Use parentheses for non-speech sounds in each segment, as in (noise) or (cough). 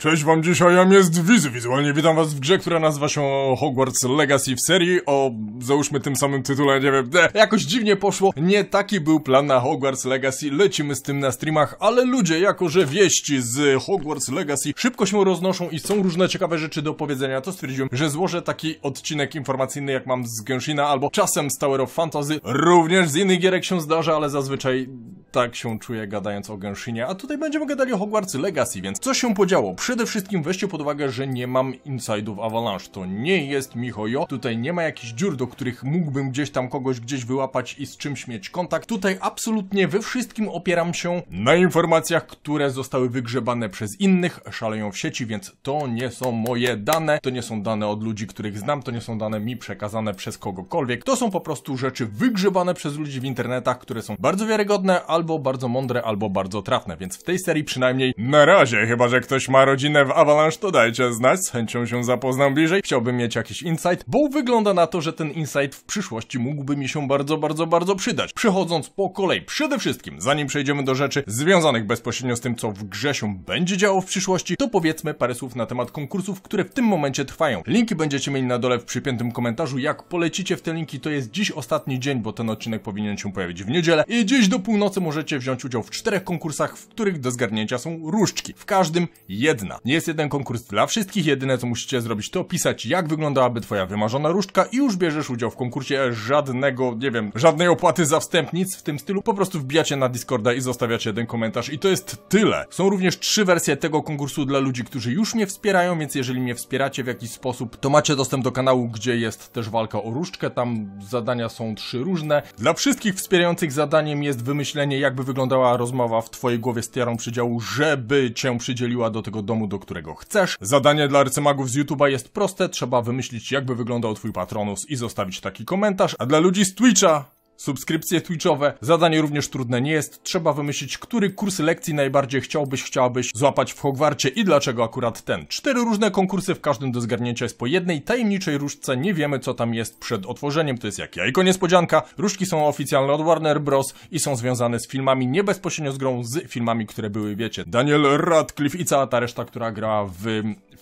Cześć wam dzisiaj, jam jest Wiz, wizualnie witam was w grze, która nazywa się Hogwarts Legacy w serii o, załóżmy tym samym tytule, nie wiem, de, jakoś dziwnie poszło, nie taki był plan na Hogwarts Legacy, lecimy z tym na streamach, ale ludzie, jako że wieści z Hogwarts Legacy szybko się roznoszą i są różne ciekawe rzeczy do powiedzenia, to stwierdziłem, że złożę taki odcinek informacyjny jak mam z Genshin'a albo czasem z Tower of Fantasy, również z innych gierek się zdarza, ale zazwyczaj tak się czuję gadając o Genshinie, a tutaj będziemy gadali o Hogwarts Legacy, więc co się podziało? Przede wszystkim weźcie pod uwagę, że nie mam insideów Avalanche, to nie jest Mihojo, tutaj nie ma jakichś dziur, do których mógłbym gdzieś tam kogoś gdzieś wyłapać i z czymś mieć kontakt. Tutaj absolutnie we wszystkim opieram się na informacjach, które zostały wygrzebane przez innych, szaleją w sieci, więc to nie są moje dane, to nie są dane od ludzi, których znam, to nie są dane mi przekazane przez kogokolwiek, to są po prostu rzeczy wygrzebane przez ludzi w internetach, które są bardzo wiarygodne, ale albo bardzo mądre, albo bardzo trafne, więc w tej serii przynajmniej na razie, chyba że ktoś ma rodzinę w Avalanche, to dajcie znać, z chęcią się zapoznam bliżej, chciałbym mieć jakiś insight, bo wygląda na to, że ten insight w przyszłości mógłby mi się bardzo, bardzo, bardzo przydać. Przechodząc po kolei, przede wszystkim, zanim przejdziemy do rzeczy związanych bezpośrednio z tym, co w grze się będzie działo w przyszłości, to powiedzmy parę słów na temat konkursów, które w tym momencie trwają. Linki będziecie mieli na dole w przypiętym komentarzu, jak polecicie w te linki, to jest dziś ostatni dzień, bo ten odcinek powinien się pojawić w niedzielę i dziś do północy możecie wziąć udział w czterech konkursach, w których do zgarnięcia są różdżki. W każdym jedna. Nie jest jeden konkurs dla wszystkich, jedyne co musicie zrobić to opisać jak wyglądałaby twoja wymarzona różdżka i już bierzesz udział w konkursie żadnego, nie wiem, żadnej opłaty za wstęp, nic w tym stylu. Po prostu wbijacie na Discorda i zostawiacie jeden komentarz i to jest tyle. Są również trzy wersje tego konkursu dla ludzi, którzy już mnie wspierają, więc jeżeli mnie wspieracie w jakiś sposób, to macie dostęp do kanału, gdzie jest też walka o różdżkę, tam zadania są trzy różne. Dla wszystkich wspierających zadaniem jest wymyślenie jakby wyglądała rozmowa w twojej głowie z tiarą przydziału, żeby cię przydzieliła do tego domu, do którego chcesz. Zadanie dla arcymagów z YouTube'a jest proste, trzeba wymyślić jakby wyglądał twój patronus i zostawić taki komentarz, a dla ludzi z Twitcha subskrypcje Twitchowe. Zadanie również trudne nie jest. Trzeba wymyślić, który kurs lekcji najbardziej chciałbyś, chciałabyś złapać w Hogwarcie i dlaczego akurat ten. Cztery różne konkursy, w każdym do zgarnięcia jest po jednej tajemniczej różdżce. Nie wiemy, co tam jest przed otworzeniem. To jest jak jajko niespodzianka. Różdżki są oficjalne od Warner Bros. i są związane z filmami, nie bezpośrednio z grą, z filmami, które były, wiecie, Daniel Radcliffe i cała ta reszta, która gra w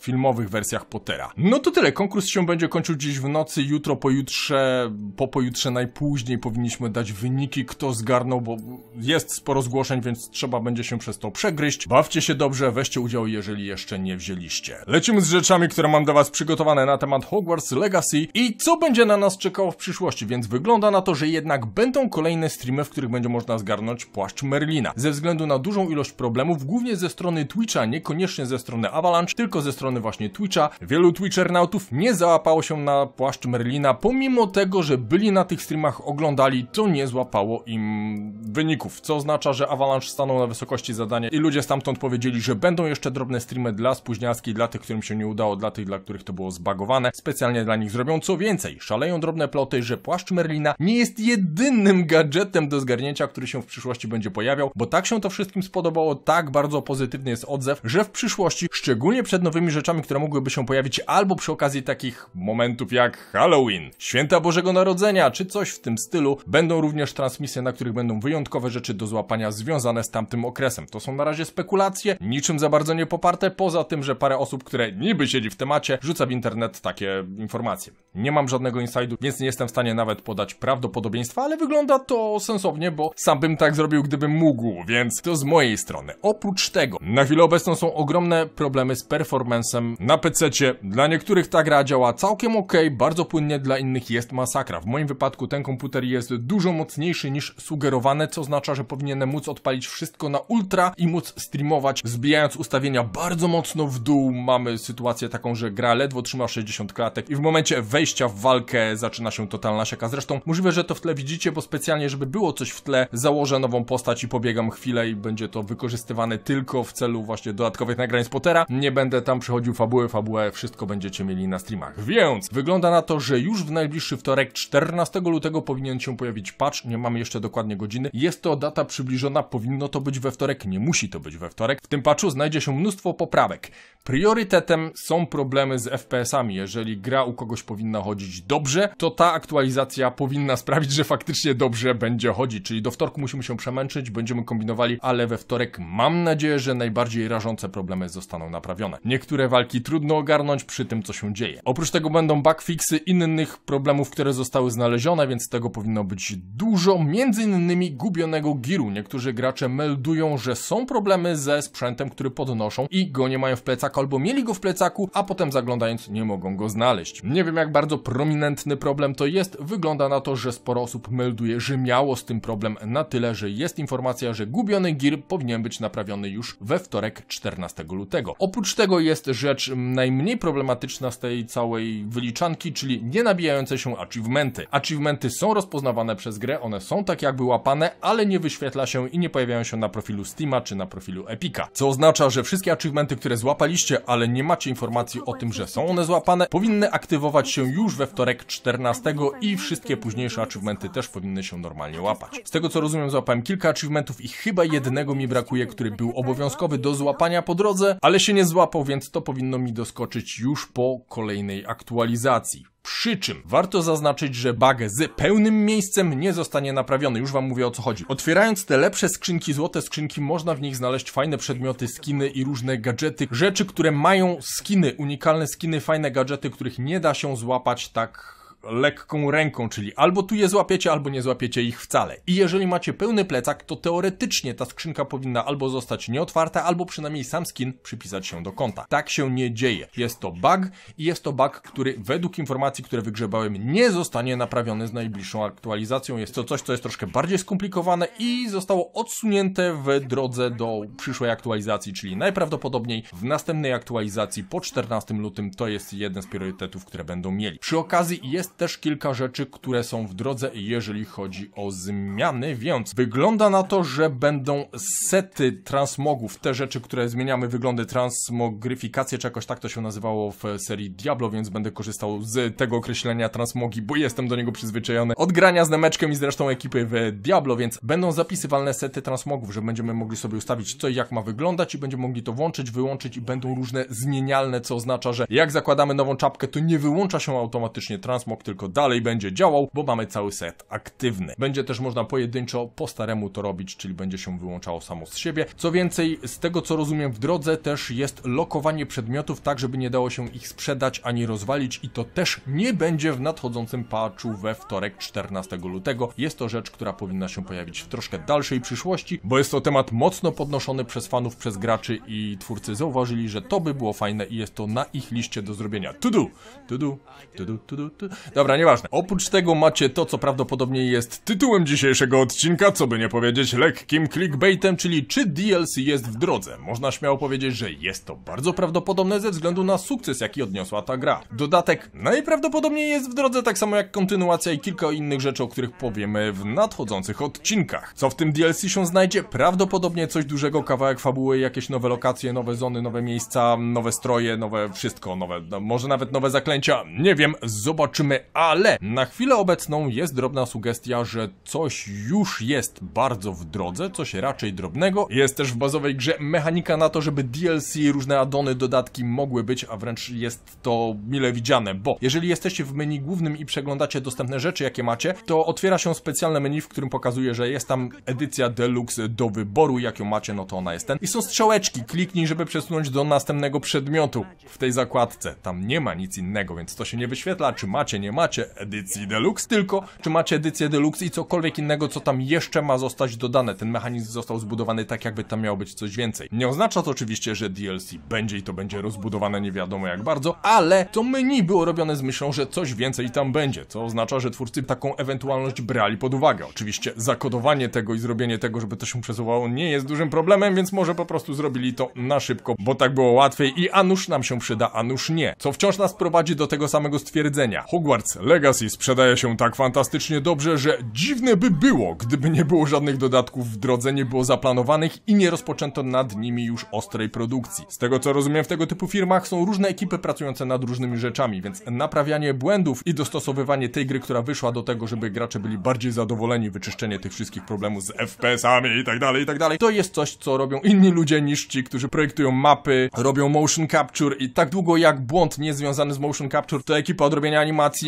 filmowych wersjach Pottera. No to tyle, konkurs się będzie kończył dziś w nocy, jutro, pojutrze, po pojutrze najpóźniej powinniśmy dać wyniki, kto zgarnął, bo jest sporo zgłoszeń, więc trzeba będzie się przez to przegryźć. Bawcie się dobrze, weźcie udział, jeżeli jeszcze nie wzięliście. Lecimy z rzeczami, które mam dla was przygotowane na temat Hogwarts Legacy i co będzie na nas czekało w przyszłości, więc wygląda na to, że jednak będą kolejne streamy, w których będzie można zgarnąć płaszcz Merlina. Ze względu na dużą ilość problemów, głównie ze strony Twitcha, niekoniecznie ze strony Avalanche, tylko ze strony strony właśnie Twitcha, wielu Twitchernautów nie załapało się na płaszcz Merlina, pomimo tego, że byli na tych streamach, oglądali, to nie złapało im wyników, co oznacza, że Avalanche stanął na wysokości zadania i ludzie stamtąd powiedzieli, że będą jeszcze drobne streamy dla spóźniarskich, dla tych, którym się nie udało, dla tych, dla których to było zbagowane, specjalnie dla nich zrobią co więcej, szaleją drobne ploty, że płaszcz Merlina nie jest jedynym gadżetem do zgarnięcia, który się w przyszłości będzie pojawiał, bo tak się to wszystkim spodobało, tak bardzo pozytywny jest odzew, że w przyszłości, szczególnie przed nowymi rzeczami, które mogłyby się pojawić albo przy okazji takich momentów jak Halloween, Święta Bożego Narodzenia czy coś w tym stylu. Będą również transmisje, na których będą wyjątkowe rzeczy do złapania związane z tamtym okresem. To są na razie spekulacje, niczym za bardzo nie poparte, poza tym, że parę osób, które niby siedzi w temacie, rzuca w internet takie informacje. Nie mam żadnego insidu, więc nie jestem w stanie nawet podać prawdopodobieństwa, ale wygląda to sensownie, bo sam bym tak zrobił, gdybym mógł, więc to z mojej strony. Oprócz tego, na chwilę obecną są ogromne problemy z performance na PC. -cie. Dla niektórych ta gra działa całkiem ok, bardzo płynnie, dla innych jest masakra. W moim wypadku ten komputer jest dużo mocniejszy niż sugerowane, co oznacza, że powinienem móc odpalić wszystko na ultra i móc streamować, zbijając ustawienia bardzo mocno w dół. Mamy sytuację taką, że gra ledwo trzyma 60 klatek i w momencie wejścia w walkę zaczyna się totalna sieka. Zresztą możliwe, że to w tle widzicie, bo specjalnie, żeby było coś w tle, założę nową postać i pobiegam chwilę i będzie to wykorzystywane tylko w celu właśnie dodatkowych nagrań spotera. Nie będę tam przechodził fabułę, fabułę, wszystko będziecie mieli na streamach. Więc wygląda na to, że już w najbliższy wtorek, 14 lutego powinien się pojawić patch, nie mamy jeszcze dokładnie godziny. Jest to data przybliżona, powinno to być we wtorek, nie musi to być we wtorek. W tym patchu znajdzie się mnóstwo poprawek. Priorytetem są problemy z FPS-ami. Jeżeli gra u kogoś powinna chodzić dobrze, to ta aktualizacja powinna sprawić, że faktycznie dobrze będzie chodzić. Czyli do wtorku musimy się przemęczyć, będziemy kombinowali, ale we wtorek mam nadzieję, że najbardziej rażące problemy zostaną naprawione. Niektóre niektóre walki trudno ogarnąć przy tym, co się dzieje. Oprócz tego będą bugfixy innych problemów, które zostały znalezione, więc tego powinno być dużo, między innymi gubionego giru. Niektórzy gracze meldują, że są problemy ze sprzętem, który podnoszą i go nie mają w plecaku, albo mieli go w plecaku, a potem zaglądając nie mogą go znaleźć. Nie wiem, jak bardzo prominentny problem to jest, wygląda na to, że sporo osób melduje, że miało z tym problem na tyle, że jest informacja, że gubiony gir powinien być naprawiony już we wtorek 14 lutego. Oprócz tego jest rzecz najmniej problematyczna z tej całej wyliczanki, czyli nie nabijające się achievementy. Achievementy są rozpoznawane przez grę, one są tak jakby łapane, ale nie wyświetla się i nie pojawiają się na profilu Steama czy na profilu Epica. Co oznacza, że wszystkie achievementy, które złapaliście, ale nie macie informacji o tym, że są one złapane, powinny aktywować się już we wtorek 14 i wszystkie późniejsze achievementy też powinny się normalnie łapać. Z tego co rozumiem, złapałem kilka achievementów i chyba jednego mi brakuje, który był obowiązkowy do złapania po drodze, ale się nie złapał, więc to to powinno mi doskoczyć już po kolejnej aktualizacji. Przy czym warto zaznaczyć, że bug z pełnym miejscem nie zostanie naprawiony. Już wam mówię o co chodzi. Otwierając te lepsze skrzynki, złote skrzynki, można w nich znaleźć fajne przedmioty, skiny i różne gadżety. Rzeczy, które mają skiny, unikalne skiny, fajne gadżety, których nie da się złapać tak lekką ręką, czyli albo tu je złapiecie, albo nie złapiecie ich wcale. I jeżeli macie pełny plecak, to teoretycznie ta skrzynka powinna albo zostać nieotwarta, albo przynajmniej sam skin przypisać się do konta. Tak się nie dzieje. Jest to bug i jest to bug, który według informacji, które wygrzebałem, nie zostanie naprawiony z najbliższą aktualizacją. Jest to coś, co jest troszkę bardziej skomplikowane i zostało odsunięte w drodze do przyszłej aktualizacji, czyli najprawdopodobniej w następnej aktualizacji po 14 lutym to jest jeden z priorytetów, które będą mieli. Przy okazji jest jest też kilka rzeczy, które są w drodze, jeżeli chodzi o zmiany, więc wygląda na to, że będą sety transmogów, te rzeczy, które zmieniamy, wyglądy, transmogryfikacje, czy jakoś tak to się nazywało w serii Diablo, więc będę korzystał z tego określenia transmogi, bo jestem do niego przyzwyczajony. Od grania z Nemeczkiem i zresztą ekipy w Diablo, więc będą zapisywalne sety transmogów, że będziemy mogli sobie ustawić co i jak ma wyglądać i będziemy mogli to włączyć, wyłączyć i będą różne zmienialne, co oznacza, że jak zakładamy nową czapkę, to nie wyłącza się automatycznie transmog, tylko dalej będzie działał, bo mamy cały set aktywny. Będzie też można pojedynczo po staremu to robić, czyli będzie się wyłączało samo z siebie. Co więcej, z tego co rozumiem w drodze też jest lokowanie przedmiotów tak, żeby nie dało się ich sprzedać ani rozwalić i to też nie będzie w nadchodzącym patchu we wtorek 14 lutego. Jest to rzecz, która powinna się pojawić w troszkę dalszej przyszłości, bo jest to temat mocno podnoszony przez fanów, przez graczy i twórcy zauważyli, że to by było fajne i jest to na ich liście do zrobienia. To do, to do, to do, to do, to. Dobra, nieważne. Oprócz tego macie to, co prawdopodobnie jest tytułem dzisiejszego odcinka, co by nie powiedzieć lekkim clickbaitem, czyli czy DLC jest w drodze. Można śmiało powiedzieć, że jest to bardzo prawdopodobne ze względu na sukces, jaki odniosła ta gra. Dodatek najprawdopodobniej jest w drodze, tak samo jak kontynuacja i kilka innych rzeczy, o których powiemy w nadchodzących odcinkach. Co w tym DLC się znajdzie? Prawdopodobnie coś dużego, kawałek fabuły, jakieś nowe lokacje, nowe zony, nowe miejsca, nowe stroje, nowe wszystko, nowe, no, może nawet nowe zaklęcia. Nie wiem, zobaczymy ale na chwilę obecną jest drobna sugestia, że coś już jest bardzo w drodze, coś raczej drobnego. Jest też w bazowej grze mechanika na to, żeby DLC, różne addony, dodatki mogły być, a wręcz jest to mile widziane, bo jeżeli jesteście w menu głównym i przeglądacie dostępne rzeczy, jakie macie, to otwiera się specjalne menu, w którym pokazuje, że jest tam edycja deluxe do wyboru, jak ją macie, no to ona jest ten. I są strzałeczki, kliknij, żeby przesunąć do następnego przedmiotu w tej zakładce. Tam nie ma nic innego, więc to się nie wyświetla, czy macie, nie nie macie edycji deluxe, tylko czy macie edycję deluxe i cokolwiek innego, co tam jeszcze ma zostać dodane. Ten mechanizm został zbudowany tak, jakby tam miało być coś więcej. Nie oznacza to oczywiście, że DLC będzie i to będzie rozbudowane nie wiadomo jak bardzo, ale to menu było robione z myślą, że coś więcej tam będzie, co oznacza, że twórcy taką ewentualność brali pod uwagę. Oczywiście zakodowanie tego i zrobienie tego, żeby to się przesuwało, nie jest dużym problemem, więc może po prostu zrobili to na szybko, bo tak było łatwiej i Anusz nam się przyda, Anusz nie. Co wciąż nas prowadzi do tego samego stwierdzenia. Hogwarts Hogwarts Legacy sprzedaje się tak fantastycznie dobrze, że dziwne by było, gdyby nie było żadnych dodatków w drodze, nie było zaplanowanych i nie rozpoczęto nad nimi już ostrej produkcji. Z tego co rozumiem, w tego typu firmach są różne ekipy pracujące nad różnymi rzeczami, więc naprawianie błędów i dostosowywanie tej gry, która wyszła do tego, żeby gracze byli bardziej zadowoleni, wyczyszczenie tych wszystkich problemów z FPS-ami i tak dalej, i tak dalej, to jest coś, co robią inni ludzie niż ci, którzy projektują mapy, robią motion capture i tak długo jak błąd niezwiązany z motion capture, to ekipa odrobienia animacji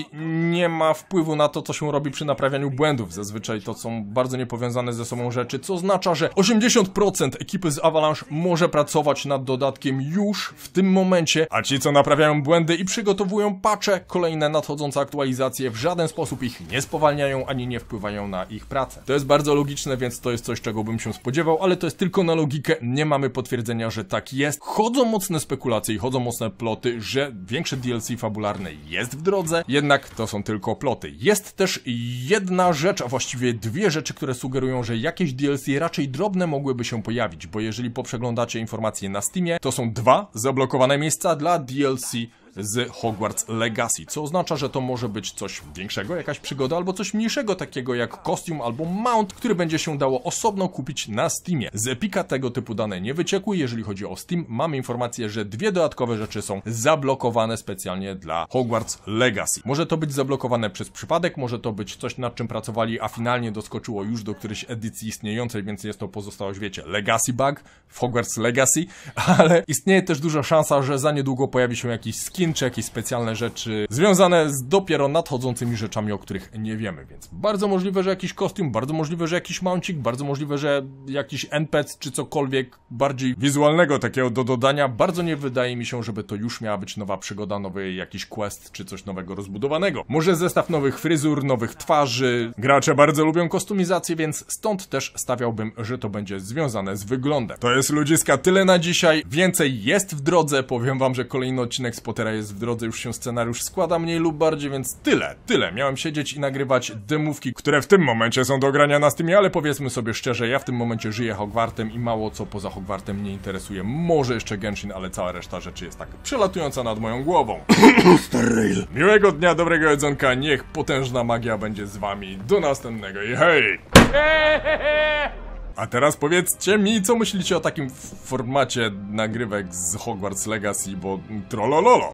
nie ma wpływu na to, co się robi przy naprawianiu błędów. Zazwyczaj to są bardzo niepowiązane ze sobą rzeczy, co oznacza, że 80% ekipy z Avalanche może pracować nad dodatkiem już w tym momencie, a ci, co naprawiają błędy i przygotowują pacze, kolejne nadchodzące aktualizacje w żaden sposób ich nie spowalniają ani nie wpływają na ich pracę. To jest bardzo logiczne, więc to jest coś, czego bym się spodziewał, ale to jest tylko na logikę, nie mamy potwierdzenia, że tak jest. Chodzą mocne spekulacje i chodzą mocne ploty, że większe DLC fabularne jest w drodze, jednak jednak to są tylko ploty. Jest też jedna rzecz, a właściwie dwie rzeczy, które sugerują, że jakieś DLC raczej drobne mogłyby się pojawić, bo jeżeli poprzeglądacie informacje na Steamie, to są dwa zablokowane miejsca dla DLC z Hogwarts Legacy, co oznacza, że to może być coś większego, jakaś przygoda, albo coś mniejszego, takiego jak kostium albo mount, który będzie się dało osobno kupić na Steamie. Z Epika tego typu dane nie wyciekły, jeżeli chodzi o Steam, mamy informację, że dwie dodatkowe rzeczy są zablokowane specjalnie dla Hogwarts Legacy. Może to być zablokowane przez przypadek, może to być coś, nad czym pracowali, a finalnie doskoczyło już do którejś edycji istniejącej, więc jest to pozostałość, wiecie, Legacy Bug w Hogwarts Legacy, (laughs) ale istnieje też duża szansa, że za niedługo pojawi się jakiś skin skin, czy jakieś specjalne rzeczy związane z dopiero nadchodzącymi rzeczami, o których nie wiemy, więc bardzo możliwe, że jakiś kostium, bardzo możliwe, że jakiś mouncik, bardzo możliwe, że jakiś NPC, czy cokolwiek bardziej wizualnego takiego do dodania, bardzo nie wydaje mi się, żeby to już miała być nowa przygoda, nowy jakiś quest, czy coś nowego rozbudowanego. Może zestaw nowych fryzur, nowych twarzy, gracze bardzo lubią kostumizację, więc stąd też stawiałbym, że to będzie związane z wyglądem. To jest ludziska tyle na dzisiaj, więcej jest w drodze, powiem wam, że kolejny odcinek Spotera jest w drodze, już się scenariusz składa mniej lub bardziej, więc tyle, tyle. Miałem siedzieć i nagrywać demówki, które w tym momencie są do grania na Steamie, ale powiedzmy sobie szczerze, ja w tym momencie żyję Hogwartem i mało co poza Hogwartem mnie interesuje. Może jeszcze Genshin, ale cała reszta rzeczy jest tak przelatująca nad moją głową. (coughs) Miłego dnia, dobrego jedzonka, niech potężna magia będzie z wami. Do następnego i hej! A teraz powiedzcie mi, co myślicie o takim formacie nagrywek z Hogwarts Legacy, bo trolololo.